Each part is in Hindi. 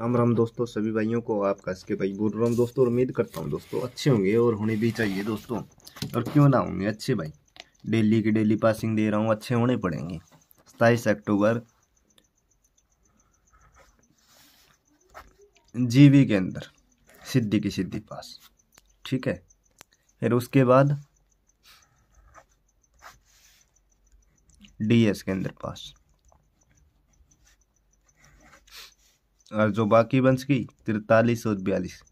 राम राम दोस्तों सभी भाइयों को आपका इसके भाई बोल रहा हूँ दोस्तों उम्मीद करता हूँ दोस्तों अच्छे होंगे और होने भी चाहिए दोस्तों और क्यों ना होंगे अच्छे भाई डेली की डेली पासिंग दे रहा हूँ अच्छे होने पड़ेंगे सताईस अक्टूबर जीवी के अंदर सिद्धि की सिद्धि पास ठीक है फिर उसके बाद डीएस के अंदर पास और जो बाकी बंश की तिरतालीस और बयालीस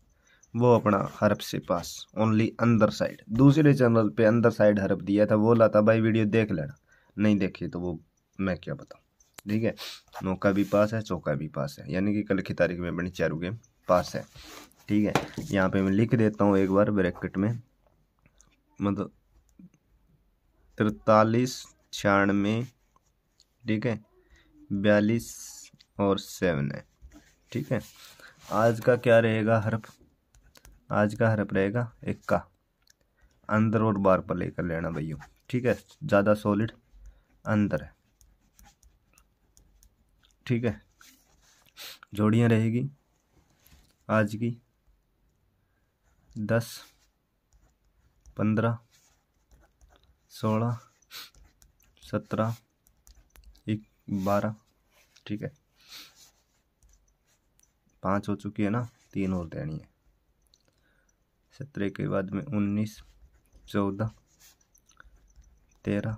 वो अपना हरफ से पास ओनली अंदर साइड दूसरे चैनल पे अंदर साइड हरफ दिया था वो लाता भाई वीडियो देख लेना नहीं देखे तो वो मैं क्या बताऊँ ठीक है नौका भी पास है चौका भी पास है यानी कि कल की तारीख में बनी चारों गेम पास है ठीक है यहाँ पे मैं लिख देता हूँ एक बार ब्रैकेट में मतलब तिरतालीस छियानवे ठीक है बयालीस और सेवन है ठीक है आज का क्या रहेगा हर्फ आज का हर्फ रहेगा इक्का अंदर और बार पर लेकर लेना भैया ठीक है ज़्यादा सॉलिड अंदर है ठीक है जोड़ियाँ रहेगी आज की दस पंद्रह सोलह सत्रह एक बारह ठीक है पाँच हो चुकी है ना तीन और देनी है सत्रह के बाद में उन्नीस चौदह तेरह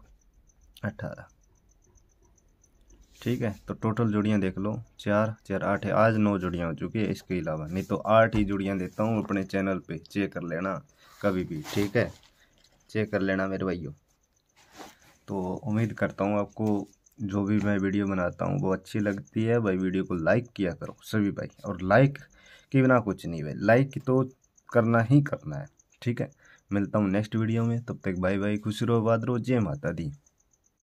अठारह ठीक है तो टोटल जुड़ियाँ देख लो चार चार आठ है आज नौ जुड़ियाँ हो चुकी है इसके अलावा नहीं तो आठ ही जुड़ियाँ देता हूँ अपने चैनल पे चेक कर लेना कभी भी ठीक है चेक कर लेना मेरे भाइयों तो उम्मीद करता हूँ आपको जो भी मैं वीडियो बनाता हूँ वो अच्छी लगती है भाई वीडियो को लाइक किया करो सभी भाई और लाइक के बिना कुछ नहीं भाई लाइक तो करना ही करना है ठीक है मिलता हूँ नेक्स्ट वीडियो में तब तक बाय बाय खुश रहो बाद रहो जय माता दी